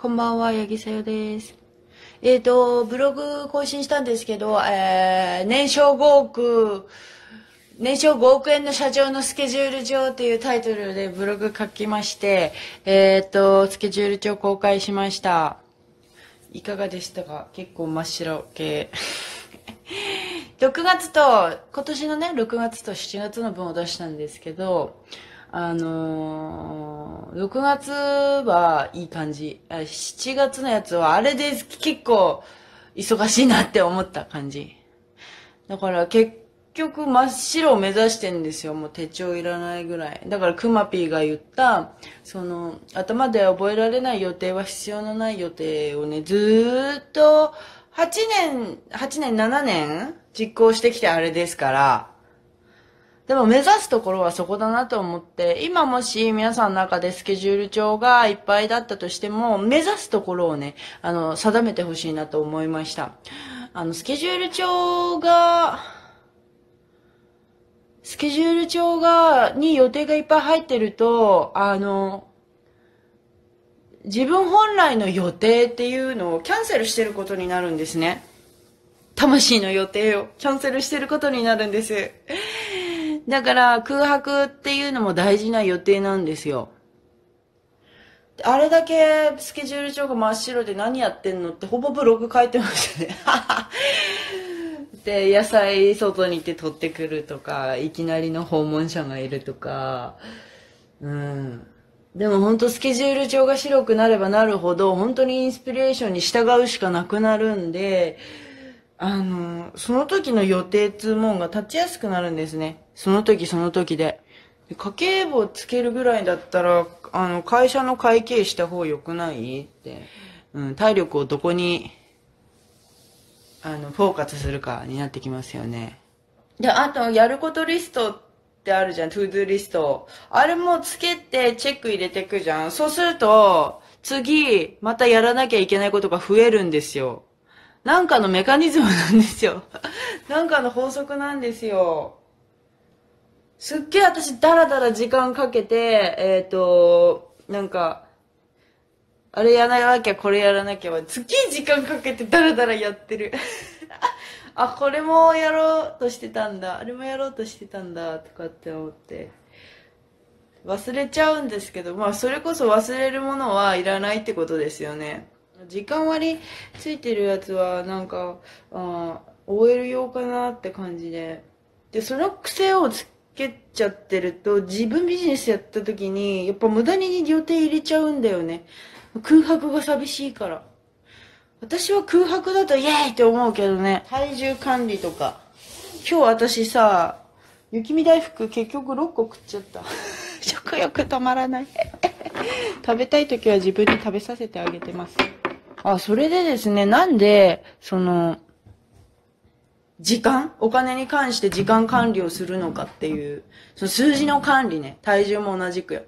こんばんは、八木さよです。えっ、ー、と、ブログ更新したんですけど、えー、年商5億、年商5億円の社長のスケジュール帳というタイトルでブログ書きまして、えっ、ー、と、スケジュール帳公開しました。いかがでしたか結構真っ白系。6月と、今年のね、6月と7月の分を出したんですけど、あのー、6月はいい感じ。7月のやつはあれで結構忙しいなって思った感じ。だから結局真っ白を目指してんですよ。もう手帳いらないぐらい。だからクマピーが言った、その、頭で覚えられない予定は必要のない予定をね、ずーっと8年、8年、7年実行してきてあれですから、でも目指すところはそこだなと思って、今もし皆さんの中でスケジュール帳がいっぱいだったとしても、目指すところをね、あの、定めてほしいなと思いました。あの、スケジュール帳が、スケジュール帳が、に予定がいっぱい入ってると、あの、自分本来の予定っていうのをキャンセルしてることになるんですね。魂の予定をキャンセルしてることになるんです。だから空白っていうのも大事な予定なんですよ。あれだけスケジュール帳が真っ白で何やってんのってほぼブログ書いてましたね。で、野菜外に行って取ってくるとか、いきなりの訪問者がいるとか、うん。でも本当スケジュール帳が白くなればなるほど本当にインスピレーションに従うしかなくなるんであのその時の予定つうもんが立ちやすくなるんですねその時その時で家計簿つけるぐらいだったらあの会社の会計した方よくないって、うん、体力をどこにあのフォーカスするかになってきますよねであとやることリストってあるじゃん、トゥードゥリスト。あれもつけてチェック入れてくじゃん。そうすると、次、またやらなきゃいけないことが増えるんですよ。なんかのメカニズムなんですよ。なんかの法則なんですよ。すっげえ私、だらだら時間かけて、えっ、ー、と、なんか、あれやらなきゃ、これやらなきゃは、すっげえ時間かけてだらだらやってる。あこれもやろうとしてたんだあれもやろうとしてたんだとかって思って忘れちゃうんですけどまあそれこそ忘れるものはいらないってことですよね時間割ついてるやつはなんかあ終えるようかなって感じででその癖をつけちゃってると自分ビジネスやった時にやっぱ無駄に予定入れちゃうんだよね空白が寂しいから。私は空白だとイエーイって思うけどね。体重管理とか。今日私さ、雪見大福結局6個食っちゃった。食欲止まらない 食べたい時は自分に食べさせてあげてます。あ、それでですね、なんで、その、時間お金に関して時間管理をするのかっていう、その数字の管理ね。体重も同じくよ。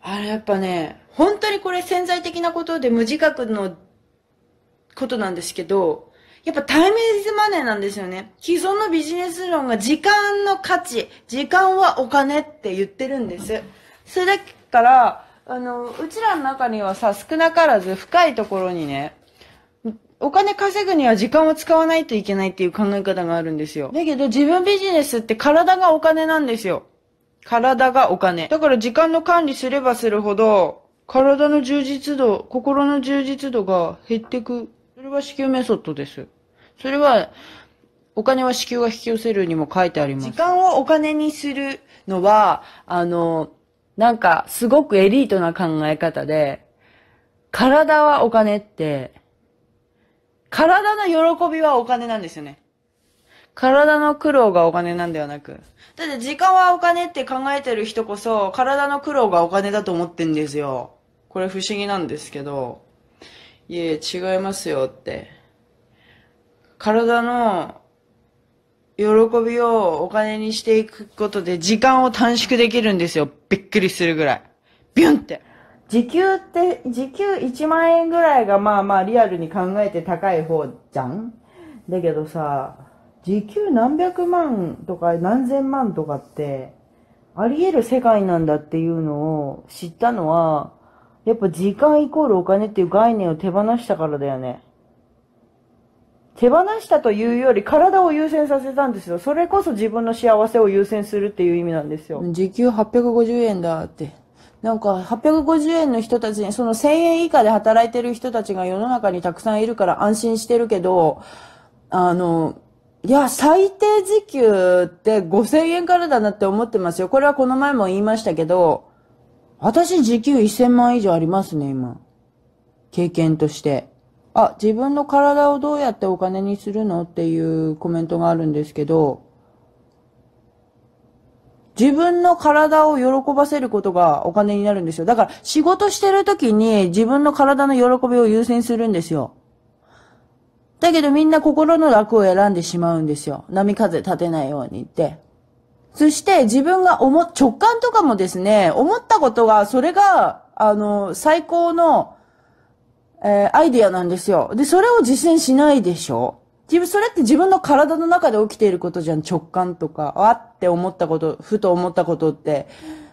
あれやっぱね、本当にこれ潜在的なことで無自覚のことなんですけど、やっぱタイムイズマネーなんですよね。既存のビジネス論が時間の価値、時間はお金って言ってるんです。それだから、あの、うちらの中にはさ、少なからず深いところにね、お金稼ぐには時間を使わないといけないっていう考え方があるんですよ。だけど自分ビジネスって体がお金なんですよ。体がお金。だから時間の管理すればするほど、体の充実度、心の充実度が減ってく。それは支給メソッドです。それは、お金は支給が引き寄せるにも書いてあります。時間をお金にするのは、あの、なんか、すごくエリートな考え方で、体はお金って、体の喜びはお金なんですよね。体の苦労がお金なんではなく。だって時間はお金って考えてる人こそ、体の苦労がお金だと思ってんですよ。これ不思議なんですけど、いえ、違いますよって。体の喜びをお金にしていくことで時間を短縮できるんですよ。びっくりするぐらい。ビュンって。時給って、時給1万円ぐらいがまあまあリアルに考えて高い方じゃんだけどさ、時給何百万とか何千万とかって、あり得る世界なんだっていうのを知ったのは、やっぱ時間イコールお金っていう概念を手放したからだよね。手放したというより体を優先させたんですよ。それこそ自分の幸せを優先するっていう意味なんですよ。時給850円だって。なんか850円の人たちに、その1000円以下で働いてる人たちが世の中にたくさんいるから安心してるけど、あの、いや、最低時給って5000円からだなって思ってますよ。これはこの前も言いましたけど、私時給1000万以上ありますね、今。経験として。あ、自分の体をどうやってお金にするのっていうコメントがあるんですけど、自分の体を喜ばせることがお金になるんですよ。だから仕事してる時に自分の体の喜びを優先するんですよ。だけどみんな心の楽を選んでしまうんですよ。波風立てないようにって。そして自分が思、直感とかもですね、思ったことが、それが、あの、最高の、えー、アイディアなんですよ。で、それを実践しないでしょ自分、それって自分の体の中で起きていることじゃん。直感とか、わって思ったこと、ふと思ったことって、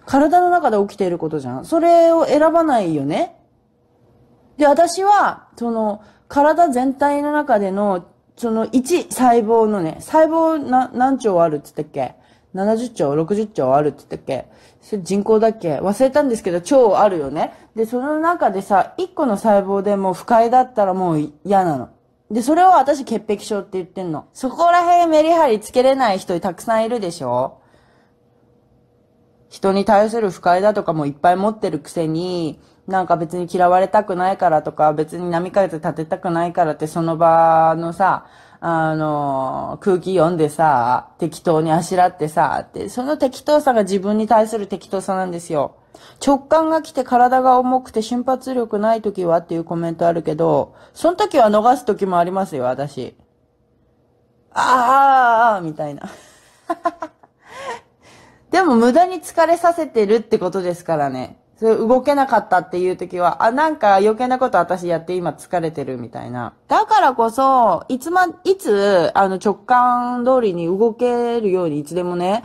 体の中で起きていることじゃん。それを選ばないよね。で、私は、その、体全体の中での、その1細胞のね、細胞な何兆あるって言ったっけ70兆、60兆あるって言ったっけそれ人口だっけ忘れたんですけど、超あるよね。で、その中でさ、1個の細胞でも不快だったらもう嫌なの。で、それを私潔癖症って言ってんの。そこら辺メリハリつけれない人たくさんいるでしょ人に対する不快だとかもいっぱい持ってるくせに、なんか別に嫌われたくないからとか、別に波風立てたくないからってその場のさ、あの、空気読んでさ、適当にあしらってさ、って、その適当さが自分に対する適当さなんですよ。直感が来て体が重くて瞬発力ない時はっていうコメントあるけど、その時は逃す時もありますよ、私。ああみたいな。でも無駄に疲れさせてるってことですからね。それ動けなかったっていう時は、あ、なんか余計なこと私やって今疲れてるみたいな。だからこそ、いつま、いつ、あの直感通りに動けるようにいつでもね、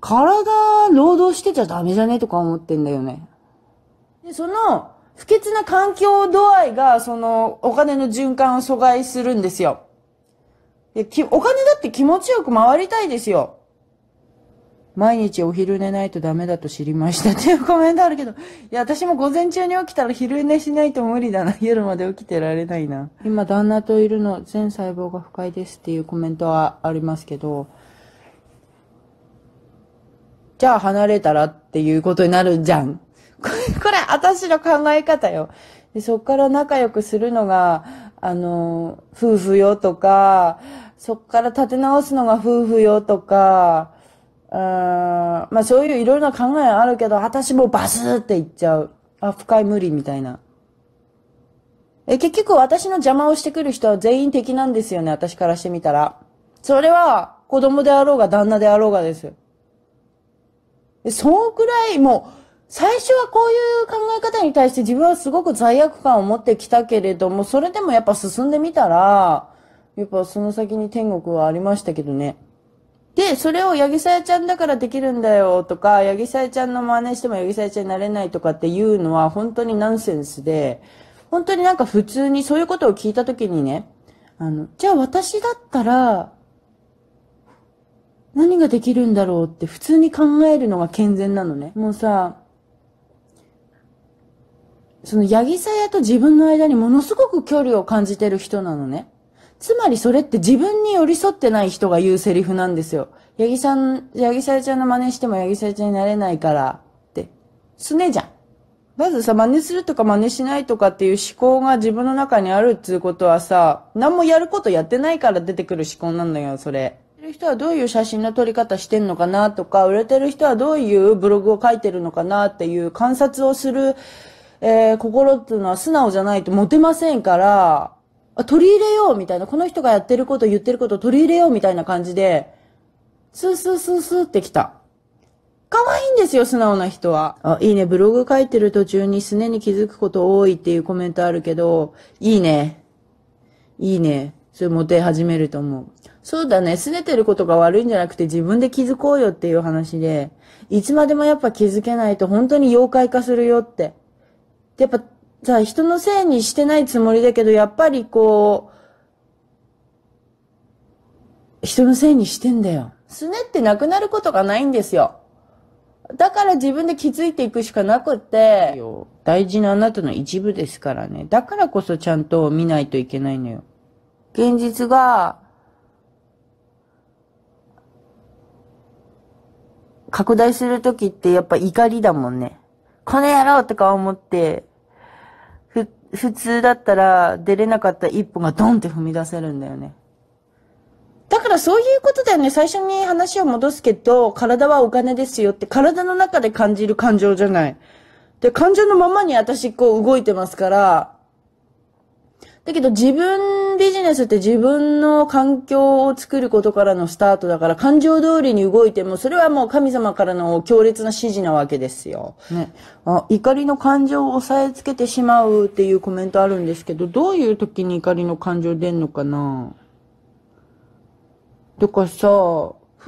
体、労働してちゃダメじゃねとか思ってんだよね。で、その、不潔な環境度合いが、その、お金の循環を阻害するんですよ。いや、お金だって気持ちよく回りたいですよ。毎日お昼寝ないとダメだと知りましたっていうコメントあるけど、いや、私も午前中に起きたら昼寝しないと無理だな。夜まで起きてられないな。今、旦那といるの、全細胞が不快ですっていうコメントはありますけど、じゃあ離れたらっていうことになるじゃん。これ、これ私の考え方よ。でそっから仲良くするのが、あの、夫婦よとか、そっから立て直すのが夫婦よとか、あまあそういういろいろな考えあるけど、私もバスって言っちゃう。あ、不快無理みたいな。え、結局私の邪魔をしてくる人は全員敵なんですよね、私からしてみたら。それは子供であろうが旦那であろうがです。でそのくらいもう、最初はこういう考え方に対して自分はすごく罪悪感を持ってきたけれども、それでもやっぱ進んでみたら、やっぱその先に天国はありましたけどね。で、それを八木さやちゃんだからできるんだよとか、八木さやちゃんの真似しても八木さやちゃんになれないとかっていうのは本当にナンセンスで、本当になんか普通にそういうことを聞いたときにね、あの、じゃあ私だったら、何ができるんだろうって普通に考えるのが健全なのね。もうさ、その、八木さやと自分の間にものすごく距離を感じてる人なのね。つまりそれって自分に寄り添ってない人が言うセリフなんですよ。八木さん、八木サやちゃんの真似しても八木サやちゃんになれないからって、すねじゃん。まずさ、真似するとか真似しないとかっていう思考が自分の中にあるっつうことはさ、何もやることやってないから出てくる思考なんだよ、それ。売れてる人はどういう写真の撮り方してんのかなとか、売れてる人はどういうブログを書いてるのかなっていう観察をする、えー、心っていうのは素直じゃないとモテませんから、あ、取り入れようみたいな、この人がやってること言ってること取り入れようみたいな感じで、スースースースーってきた。可愛いんですよ、素直な人は。あ、いいね。ブログ書いてる途中にすねに気づくこと多いっていうコメントあるけど、いいね。いいね。それモテ始めると思う。そうだね。すねてることが悪いんじゃなくて自分で気づこうよっていう話で、いつまでもやっぱ気づけないと本当に妖怪化するよって。やっぱじゃあ人のせいにしてないつもりだけど、やっぱりこう、人のせいにしてんだよ。すねってなくなることがないんですよ。だから自分で気づいていくしかなくって、大事なあなたの一部ですからね。だからこそちゃんと見ないといけないのよ。現実が、拡大するときってやっぱ怒りだもんね。この野郎とか思って、普通だったら出れなかった一歩がドンって踏み出せるんだよね。だからそういうことだよね。最初に話を戻すけど、体はお金ですよって体の中で感じる感情じゃない。で、感情のままに私こう動いてますから、だけど自分ビジネスって自分の環境を作ることからのスタートだから感情通りに動いてもそれはもう神様からの強烈な指示なわけですよ。ね、あ怒りの感情を抑えつけてしまうっていうコメントあるんですけどどういう時に怒りの感情出んのかなとかさ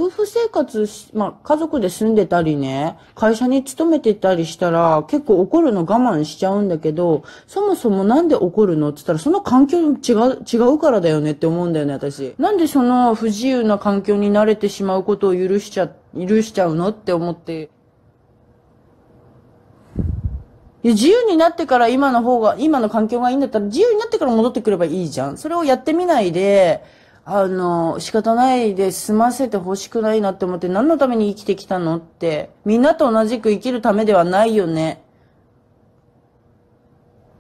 夫婦生活し、まあ、家族で住んでたりね、会社に勤めてたりしたら、結構怒るの我慢しちゃうんだけど、そもそもなんで怒るのって言ったら、その環境違う、違うからだよねって思うんだよね、私。なんでその不自由な環境に慣れてしまうことを許しちゃ、許しちゃうのって思って。自由になってから今の方が、今の環境がいいんだったら、自由になってから戻ってくればいいじゃん。それをやってみないで、あの、仕方ないで済ませてほしくないなって思って何のために生きてきたのって。みんなと同じく生きるためではないよね。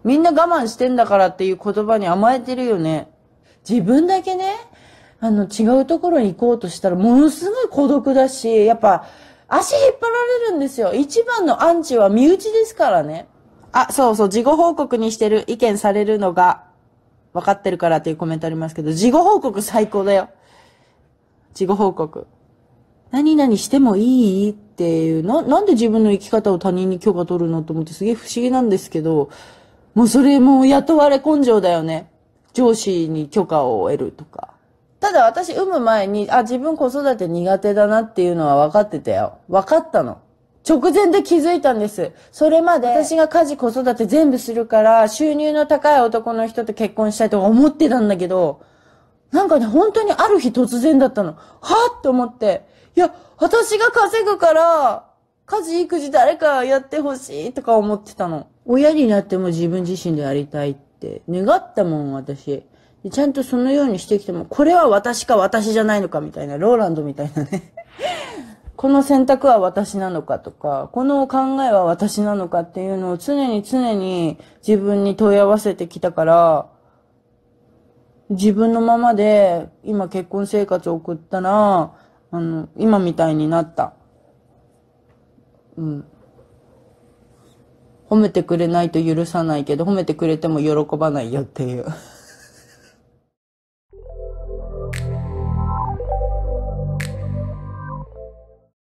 みんな我慢してんだからっていう言葉に甘えてるよね。自分だけね、あの、違うところに行こうとしたらものすごい孤独だし、やっぱ、足引っ張られるんですよ。一番のアンチは身内ですからね。あ、そうそう、事後報告にしてる意見されるのが、分かってるからっていうコメントありますけど、事後報告最高だよ。事後報告。何々してもいいっていう、な、なんで自分の生き方を他人に許可取るのと思ってすげえ不思議なんですけど、もうそれもう雇われ根性だよね。上司に許可を得るとか。ただ私産む前に、あ、自分子育て苦手だなっていうのは分かってたよ。分かったの。直前で気づいたんです。それまで私が家事子育て全部するから収入の高い男の人と結婚したいと思ってたんだけど、なんかね、本当にある日突然だったの。はぁと思って。いや、私が稼ぐから、家事育児誰かやってほしいとか思ってたの。親になっても自分自身でやりたいって願ったもん、私。ちゃんとそのようにしてきても、これは私か私じゃないのかみたいな、ローランドみたいなね。この選択は私なのかとか、この考えは私なのかっていうのを常に常に自分に問い合わせてきたから、自分のままで今結婚生活を送ったら、あの、今みたいになった。うん。褒めてくれないと許さないけど、褒めてくれても喜ばないよっていう。